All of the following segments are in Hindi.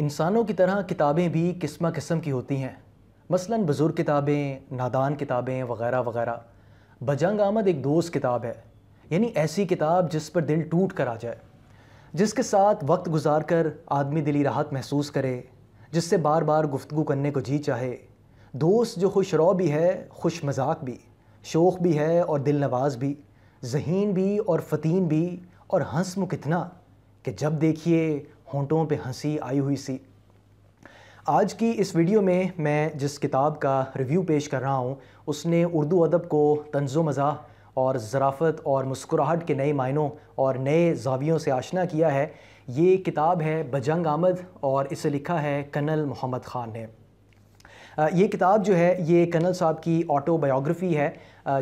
इंसानों की तरह किताबें भी किस्म किस्म की होती हैं मसलन बुज़ुर्ग किताबें नादान किताबें वगैरह वगैरह बजंग आमद एक दोस्त किताब है यानी ऐसी किताब जिस पर दिल टूट कर आ जाए जिसके साथ वक्त गुजार कर आदमी दिली राहत महसूस करे जिससे बार बार गुफ्तु करने को जी चाहे दोस्त जो खुश रो भी है खुश मजाक भी शोख भी है और दिल नवाज भी जहीन भी और फ़तीन भी और हंसम कितना कि जब देखिए होंठों पे हंसी आई हुई सी आज की इस वीडियो में मैं जिस किताब का रिव्यू पेश कर रहा हूँ उसने उर्दू अदब को तंज मज़ा और ज़राफ़त और मुस्कुराहट के नए मायनों और नए जावियों से आशना किया है ये किताब है बजंग आमद और इसे लिखा है कनल मोहम्मद ख़ान ने ये किताब जो है ये कनल साहब की ऑटोबायोग्राफ़ी है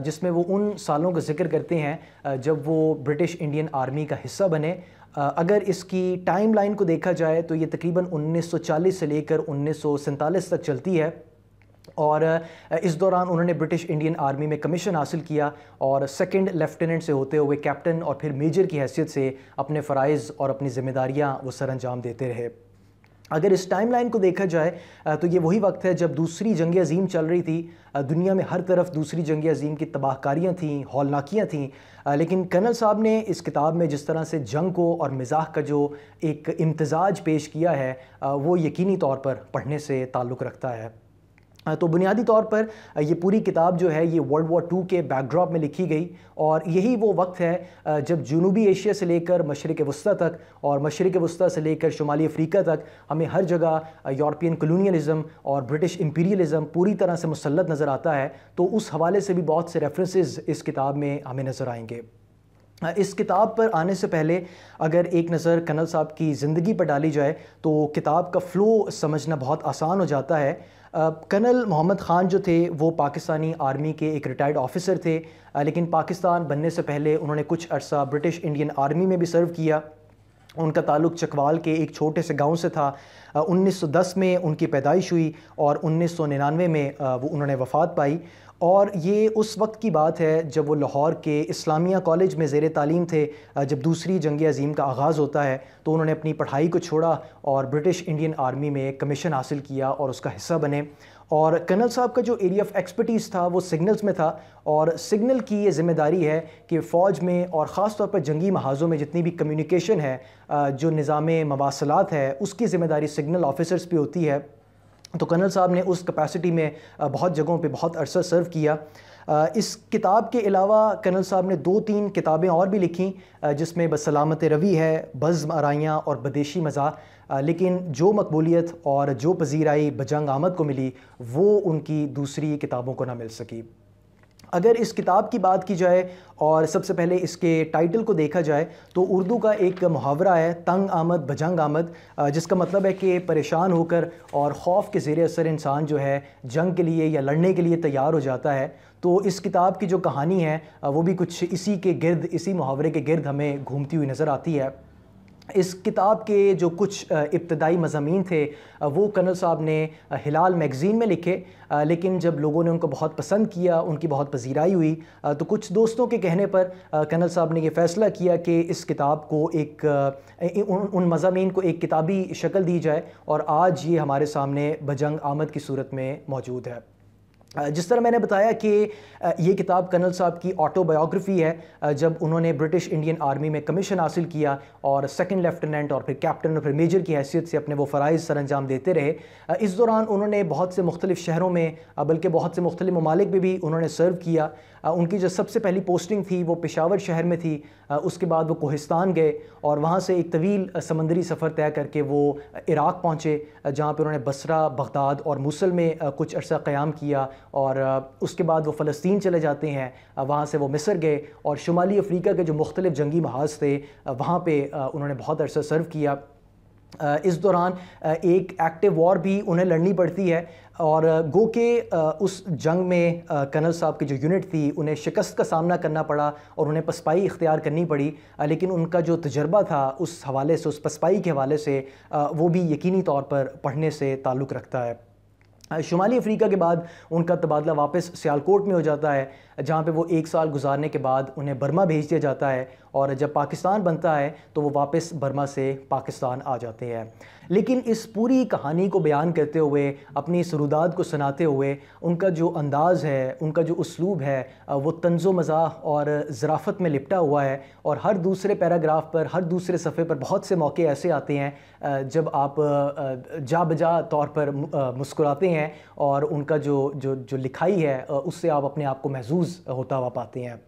जिसमें वो उन सालों का जिक्र करते हैं जब वो ब्रिटिश इंडियन आर्मी का हिस्सा बने अगर इसकी टाइम लाइन को देखा जाए तो ये तकरीबन 1940 से लेकर उन्नीस तक चलती है और इस दौरान उन्होंने ब्रिटिश इंडियन आर्मी में कमीशन हासिल किया और सेकंड लेफ्टिनेंट से होते हुए कैप्टन और फिर मेजर की हैसियत से अपने फ़राइज़ और अपनी ज़िम्मेदारियाँ वो सर अंजाम देते रहे अगर इस टाइमलाइन को देखा जाए तो ये वही वक्त है जब दूसरी जंग अजीम चल रही थी दुनिया में हर तरफ दूसरी जंग अजीम की तबाहकारियाँ थीं हौलनाकियाँ थीं लेकिन कर्नल साहब ने इस किताब में जिस तरह से जंग को और मिजाह का जो एक इम्तजाज पेश किया है वो यकीनी तौर पर पढ़ने से ताल्लुक़ रखता है तो बुनियादी तौर पर ये पूरी किताब जो है ये वर्ल्ड वॉर टू के बैकड्रॉप में लिखी गई और यही वो वक्त है जब जुनूबी एशिया से लेकर मशरक़ वस्ती तक और मशरक़ वस्ती से लेकर शुमाली अफ्रीका तक हमें हर जगह यूरोपियन कलोनियलिज़म और ब्रिटिश इम्पीरियलिज़म पूरी तरह से मुसलत नज़र आता है तो उस हवाले से भी बहुत से रेफरेंस इस किताब में हमें नज़र आएंगे इस किताब पर आने से पहले अगर एक नज़र कनल साहब की ज़िंदगी पर डाली जाए तो किताब का फ़्लो समझना बहुत आसान हो जाता है कर्नल मोहम्मद ख़ान जो थे वो पाकिस्तानी आर्मी के एक रिटायर्ड ऑफिसर थे लेकिन पाकिस्तान बनने से पहले उन्होंने कुछ अरसा ब्रिटिश इंडियन आर्मी में भी सर्व किया उनका ताल्लुक चकवाल के एक छोटे से गांव से था 1910 में उनकी पैदाइश हुई और 1999 में वो उन्होंने वफ़ात पाई और ये उस वक्त की बात है जब वो लाहौर के इस्लामिया कॉलेज में ज़ेर तालीम थे जब दूसरी जंग अजीम का आगाज़ होता है तो उन्होंने अपनी पढ़ाई को छोड़ा और ब्रिटिश इंडियन आर्मी में कमीशन हासिल किया और उसका हिस्सा बने और कर्नल साहब का जो एरिया ऑफ एक्सपर्टीज़ था वो सिग्नल्स में था और सिग्नल की ये जिम्मेदारी है कि फ़ौज में और ख़ास तौर पर जंगी महाजों में जितनी भी कम्युनिकेशन है जो निज़ाम मवासलात है उसकी ज़िम्मेदारी सिग्नल ऑफिसर्स पे होती है तो कर्नल साहब ने उस कैपेसिटी में बहुत जगहों पे बहुत अरसा सर्व किया इस किताब के अलावा कर्नल साहब ने दो तीन किताबें और भी लिखीं जिसमें बस सलामत रवि है बज़म आरियाँ और बदेशी मज़ा लेकिन जो मकबूलियत और जो पजीराई बजंग आमद को मिली वो उनकी दूसरी किताबों को ना मिल सकी अगर इस किताब की बात की जाए और सबसे पहले इसके टाइटल को देखा जाए तो उर्दू का एक मुहावरा है तंग आमद भजंग आमद जिसका मतलब है कि परेशान होकर और खौफ के ज़ेर असर इंसान जो है जंग के लिए या लड़ने के लिए तैयार हो जाता है तो इस किताब की जो कहानी है वो भी कुछ इसी के गिर्द इसी मुहावरे के गिर्द हमें घूमती हुई नज़र आती है इस किताब के जो कुछ इब्तदाई मजामी थे वो कर्नल साहब ने हिलाल मैगज़ीन में लिखे लेकिन जब लोगों ने उनको बहुत पसंद किया उनकी बहुत पजीराई हुई तो कुछ दोस्तों के कहने पर कर्नल साहब ने यह फ़ैसला किया कि इस किताब को एक उन मजामी को एक किताबी शक्ल दी जाए और आज ये हमारे सामने बजंग आमद की सूरत में मौजूद है जिस तरह मैंने बताया कि ये किताब कर्नल साहब की ऑटोबायोग्राफी है जब उन्होंने ब्रिटिश इंडियन आर्मी में कमीशन हासिल किया और सेकंड लेफ्टिनेंट और फिर कैप्टन और फिर मेजर की हैसियत से अपने वो फ़रज़ सर अंजाम देते रहे इस दौरान उन्होंने बहुत से मुख्तलिफ़ शहरों में बल्कि बहुत से मुख्तलिफ ममालिक भी उन्होंने सर्व किया उनकी जो सबसे पहली पोस्टिंग थी वो पेशावर शहर में थी उसके बाद वो कोहिस्तान गए और वहाँ से एक तवील समंदरी सफ़र तय करके वो इराक़ पहुँचे जहाँ पर उन्होंने बसरा बगदाद और मूसल में कुछ अर्सा क़्याम किया और उसके बाद वो फ़लस्तीन चले जाते हैं वहाँ से वो मिस्र गए और शुमाली अफ्रीका के जो मुख्तलिफ़ जंगी महाज थे वहाँ पर उन्होंने बहुत अर्सा सर्व किया इस दौरान एक एक्टिव वॉर भी उन्हें लड़नी पड़ती है और गो के उस जंग में कर्नल साहब की जो यूनिट थी उन्हें शिकस्त का सामना करना पड़ा और उन्हें पसपाई इख्तियार करनी पड़ी लेकिन उनका जो तजर्बा था उस हवाले से उस पसपाई के हवाले से वो भी यकीनी तौर पर पढ़ने से ताल्लुक़ रखता है शुमाली अफ्रीका के बाद उनका तबादला वापस सियालकोट में हो जाता है जहाँ पे वो एक साल गुजारने के बाद उन्हें बर्मा भेज दिया जाता है और जब पाकिस्तान बनता है तो वो वापस बर्मा से पाकिस्तान आ जाते हैं लेकिन इस पूरी कहानी को बयान करते हुए अपनी सरूदात को सुनाते हुए उनका जो अंदाज़ है उनका जो उसलूब है वो तंज मज़ा और ज़राफ़त में लिपटा हुआ है और हर दूसरे पैराग्राफ पर हर दूसरे सफ़े पर बहुत से मौके ऐसे आते हैं जब आप जा बजा तौर पर मुस्कुराते हैं और उनका जो जो जो लिखाई है उससे आप अपने आप को महजूज़ महफूज होता हुआ पाते हैं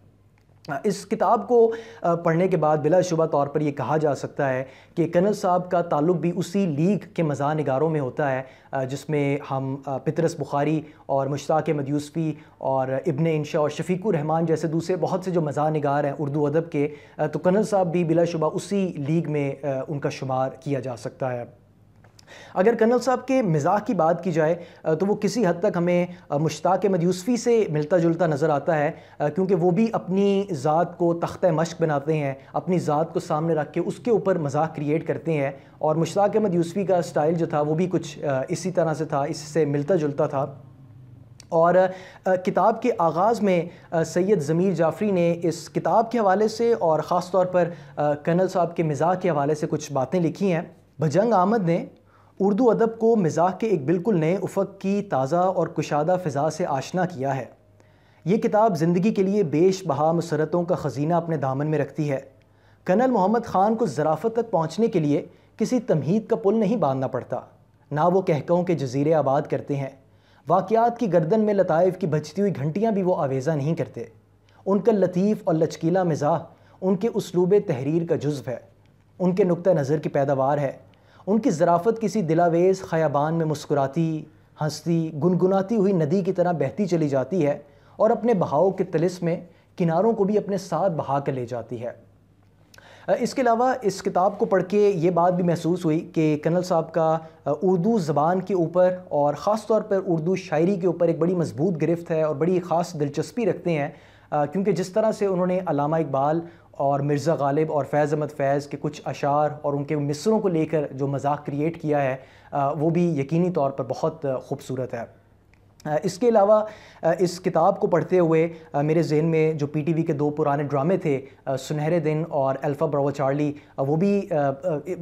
इस किताब को पढ़ने के बाद बिलाशुबा तौर पर यह कहा जा सकता है कि कनल साहब का ताल्लुक भी उसी लीग के मज़ा नगारों में होता है जिसमें हम पितरस बुखारी और मुश्ताक यूसफी और इबन इनशा और शफीकुर रहमान जैसे दूसरे बहुत से जो मज़ा नगार हैं उर्दू अदब के तो कनल साहब भी बिलाशुबा उसी लीग में उनका शुमार किया जा सकता है अगर कर्नल साहब के मिजाक की बात की जाए तो वो किसी हद तक हमें मुश्ताक अहमद यूसफ़ी से मिलता जुलता नज़र आता है क्योंकि वो भी अपनी ज़ात को तख्त मश्क बनाते हैं अपनी ज़ात को सामने रख के उसके ऊपर मजाक क्रिएट करते हैं और मुश्ताक अहमद यूसफ़ी का स्टाइल जो था वो भी कुछ इसी तरह से था इससे मिलता जुलता था और किताब के आगाज़ में सैयद ज़मीर जाफ़री ने इस किताब के हवाले से और ख़ास तौर पर कर्नल साहब के मिजाक के हवाले से कुछ बातें लिखी हैं भजंग आमद ने उर्दू अदब को मिजाक के एक बिल्कुल नए उफक की ताज़ा और कुशादा फ़िज़ा से आशना किया है ये किताब ज़िंदगी के लिए बेश बहा मसरतों का ख़जीना अपने दामन में रखती है कर्नल मोहम्मद ख़ान को ज़राफ़त तक पहुँचने के लिए किसी तमहीद का पुल नहीं बांधना पड़ता ना वो कहकों के जजीरे आबाद करते हैं वाक़ात की गर्दन में लताइफ की बचती हुई घंटियाँ भी वो आवेज़ा नहीं करते उनका लतीफ़ और लचकीला मिजाज उनके उसलूब तहरीर का जुज्व है उनके नुक़ नज़र की पैदावार है उनकी ज़राफ़त किसी दिलावेज ख़याबान में मुस्कुराती हंसती गुनगुनाती हुई नदी की तरह बहती चली जाती है और अपने बहाव के तलिस में किनारों को भी अपने साथ बहा कर ले जाती है इसके अलावा इस किताब को पढ़ के ये बात भी महसूस हुई कि कनल साहब का उर्दू ज़बान के ऊपर और ख़ास तौर पर उर्दू शायरी के ऊपर एक बड़ी मजबूत गिरफ्त है और बड़ी ख़ास दिलचस्पी रखते हैं क्योंकि जिस तरह से उन्होंने अलामा इकबाल और मिर्ज़ा गालिब और फैज़ अहमद फैज़ के कुछ अशार और उनके मिसरों को लेकर जो मजाक क्रिएट किया है वो भी यकीनी तौर पर बहुत खूबसूरत है इसके अलावा इस किताब को पढ़ते हुए मेरे जहन में जो पीटीवी के दो पुराने ड्रामे थे सुनहरे दिन और अल्फ़ा ब्रावो चार्ली वो भी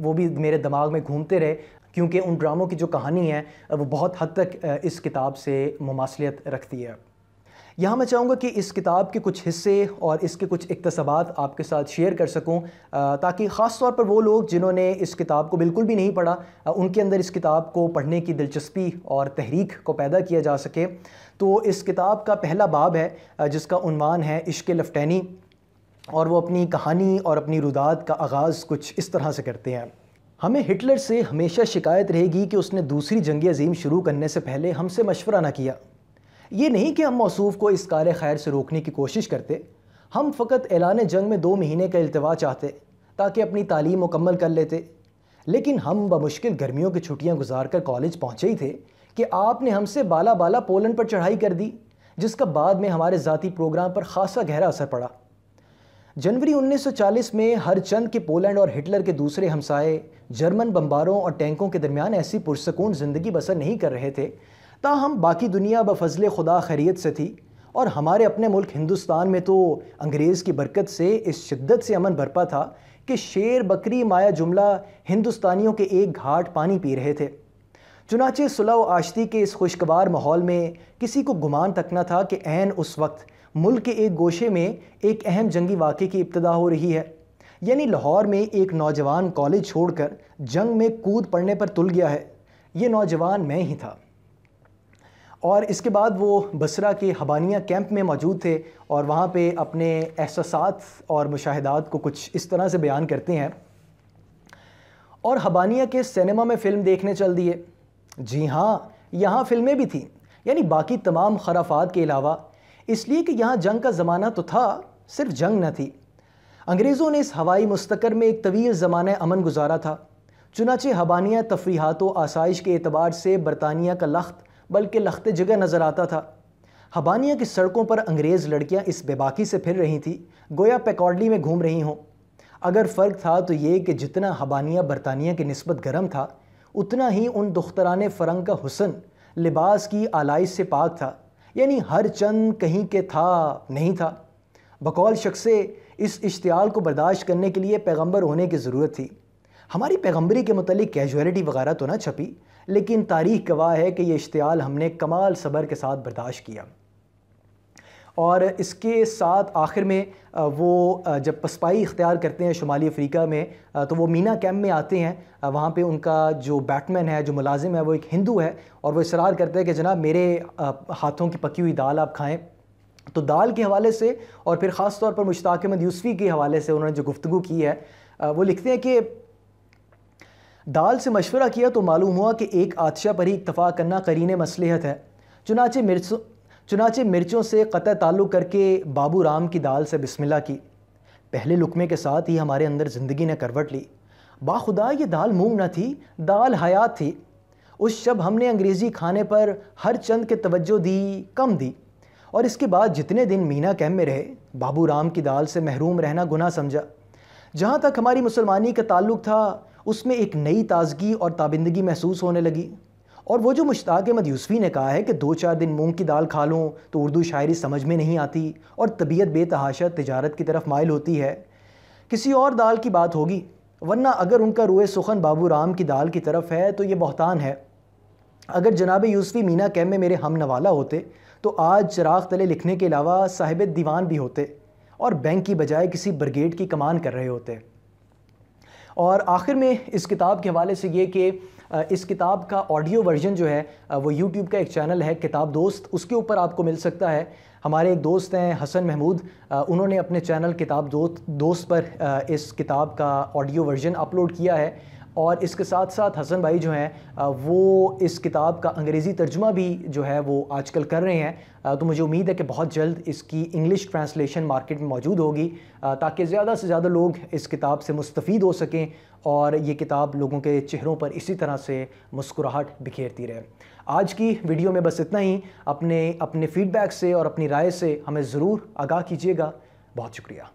वो भी मेरे दिमाग में घूमते रहे क्योंकि उन ड्रामों की जो कहानी है वो बहुत हद तक इस किताब से मुमासलियत रखती है यहाँ मैं चाहूँगा कि इस किताब के कुछ हिस्से और इसके कुछ इकतसबात आपके साथ शेयर कर सकूँ ताकि ख़ास तौर पर वो लोग जिन्होंने इस किताब को बिल्कुल भी नहीं पढ़ा उनके अंदर इस किताब को पढ़ने की दिलचस्पी और तहरीक को पैदा किया जा सके तो इस किताब का पहला बाब है जिसका उनवान है इश्क लफ्टैनी और वो अपनी कहानी और अपनी रुदात का आगाज़ कुछ इस तरह से करते हैं हमें हिटलर से हमेशा शिकायत रहेगी कि उसने दूसरी जंग अजीम शुरू करने से पहले हमसे मशवरा ना किया ये नहीं कि हम मौसू को इस कार खैर से रोकने की कोशिश करते हम फ़कत ऐलान जंग में दो महीने का अल्तवा चाहते ताकि अपनी तालीम मुकम्मल कर लेते लेकिन हम बमुश्किल गर्मियों की छुट्टियाँ गुजार कर कॉलेज पहुँचे ही थे कि आपने हमसे बाला बाला पोलेंड पर चढ़ाई कर दी जिसका बाद में हमारे ज़ाती प्रोग्राम पर खासा गहरा असर पड़ा जनवरी 1940 में हर चंद के पोलैंड और हिटलर के दूसरे हमसाए जर्मन बम्बारों और टैंकों के दरमियान ऐसी पुरसकून ज़िंदगी बसर नहीं कर रहे थे ताहम बाकी दुनिया बफजल खुदा खैरियत से थी और हमारे अपने मुल्क हिंदुस्तान में तो अंग्रेज़ की बरकत से इस शिद्दत से अमन भरपा था कि शेर बकरी माया जुमला हिंदुस्तानियों के एक घाट पानी पी रहे थे चुनाचे सुलह आशती के इस खुशगवार माहौल में किसी को गुमान तक न था कि एन उस वक्त मुल्क के एक गोशे में एक अहम जंगी वाक़े की इब्तदा हो रही है यानी लाहौर में एक नौजवान कॉलेज छोड़कर जंग में कूद पड़ने पर तुल गया है ये नौजवान मैं ही था और इसके बाद वो बसरा के हबानिया कैंप में मौजूद थे और वहाँ पे अपने एहसास और मुशाहदात को कुछ इस तरह से बयान करते हैं और हबानिया के सिनेमा में फ़िल्म देखने चल दिए जी हाँ यहाँ फ़िल्में भी थीं यानी बाकी तमाम खराफात के अलावा इसलिए कि यहाँ जंग का ज़माना तो था सिर्फ जंग न थी अंग्रेज़ों ने इस हवाई मुस्तकर में एक तवील ज़माना अमन गुजारा था चुनाचे हबानिया तफरीहत आसाइश के अतबार से बरतानिया का लख्त बल्कि लखते जगह नज़र आता था हबानिया की सड़कों पर अंग्रेज़ लड़कियां इस बेबाकी से फिर रही थी गोया पेकॉडली में घूम रही हों अगर फ़र्क था तो ये कि जितना हबानिया बरतानिया की नस्बत गर्म था उतना ही उन दुख्तरान फ़रंग का हुसन लिबास की आलाइश से पाक था यानी हर चंद कहीं के था नहीं था बकौल शख्स इस इश्तियाल को बर्दाश्त करने के लिए पैगम्बर होने की ज़रूरत थी हमारी पैगम्बरी के मतलब कैजुअलिटी वगैरह तो ना छपी लेकिन तारीख गवाह है कि ये इश्तियाल हमने कमाल सबर के साथ बर्दाश्त किया और इसके साथ आखिर में वो जब पसपाई इख्तियार करते हैं शुमाली अफ्रीका में तो वो मीना कैम्प में आते हैं वहाँ पे उनका जो बैटमैन है जो मुलाजिम है वो एक हिंदू है और वो इसरार करते हैं कि जनाब मेरे हाथों की पकी हुई दाल आप खाएँ तो दाल के हवाले से और फिर ख़ास तौर पर मुश्ताक अहमद यूसफ़ी के हवाले से उन्होंने जो गुफ्तु की है वो लिखते हैं कि दाल से मशवरा किया तो मालूम हुआ कि एक आदशा पर ही इतफ़ा करना करीने मसलहत है चुनाचे मिर्चों चुनाचे मिर्चों से क़त ताल्लुक़ करके बाबू राम की दाल से बिस्मिल्ला की पहले लुकमे के साथ ही हमारे अंदर ज़िंदगी ने करवट ली बाखुदा ये दाल मूंग न थी दाल हयात थी उस शब हमने अंग्रेज़ी खाने पर हर चंद के तवज्जो दी कम दी और इसके बाद जितने दिन मीना कैम्प में रहे बाबू राम की दाल से महरूम रहना गुना समझा जहाँ तक हमारी मुसलमानी का ताल्लुक़ था उसमें एक नई ताजगी और ताबिंदगी महसूस होने लगी और वो जो मुश्ताक अहमद यूसफ़ी ने कहा है कि दो चार दिन मूंग की दाल खा लूँ तो उर्दू शायरी समझ में नहीं आती और तबीयत बेतहाशा तजारत की तरफ मायल होती है किसी और दाल की बात होगी वरना अगर उनका रोए सुखन बाबू राम की दाल की तरफ है तो ये बहतान है अगर जनाब यूसफ़ी मीना कैम में मेरे हम नवाला होते तो आज चिराग तले लिखने के अलावा साहिब दीवान भी होते और बैंक की बजाय किसी ब्रिगेड की कमान कर रहे होते और आखिर में इस किताब के हवाले से ये कि इस किताब का ऑडियो वर्जन जो है वो यूट्यूब का एक चैनल है किताब दोस्त उसके ऊपर आपको मिल सकता है हमारे एक दोस्त हैं हसन महमूद उन्होंने अपने चैनल किताब दोस्त दोस्त पर इस किताब का ऑडियो वर्जन अपलोड किया है और इसके साथ साथ हसन भाई जो हैं वो इस किताब का अंग्रेज़ी तर्जुमा भी जो है वो आजकल कर रहे हैं तो मुझे उम्मीद है कि बहुत जल्द इसकी इंग्लिश ट्रांसलेशन मार्केट में मौजूद होगी ताकि ज़्यादा से ज़्यादा लोग इस किताब से मुस्तफीद हो सकें और ये किताब लोगों के चेहरों पर इसी तरह से मुस्कुराहट बिखेरती रहे आज की वीडियो में बस इतना ही अपने अपने फीडबैक से और अपनी राय से हमें ज़रूर आगाह कीजिएगा बहुत शुक्रिया